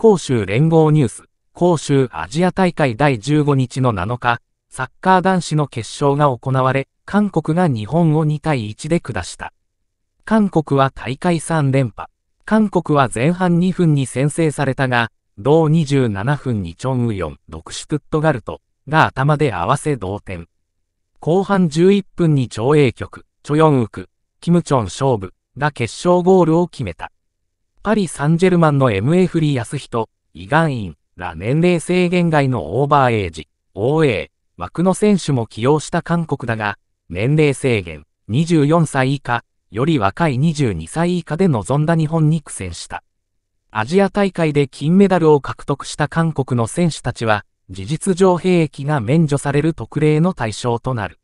広州連合ニュース、広州アジア大会第15日の7日、サッカー男子の決勝が行われ、韓国が日本を2対1で下した。韓国は大会3連覇。韓国は前半2分に先制されたが、同27分にチョンウヨン、ドクシュトゥットガルトが頭で合わせ同点。後半11分に長英局、チョヨンウク、キムチョン勝負が決勝ゴールを決めた。パリ・サンジェルマンの MA フリー安人、イガンインら年齢制限外のオーバーエイジ、OA 枠の選手も起用した韓国だが、年齢制限24歳以下、より若い22歳以下で臨んだ日本に苦戦した。アジア大会で金メダルを獲得した韓国の選手たちは、事実上兵役が免除される特例の対象となる。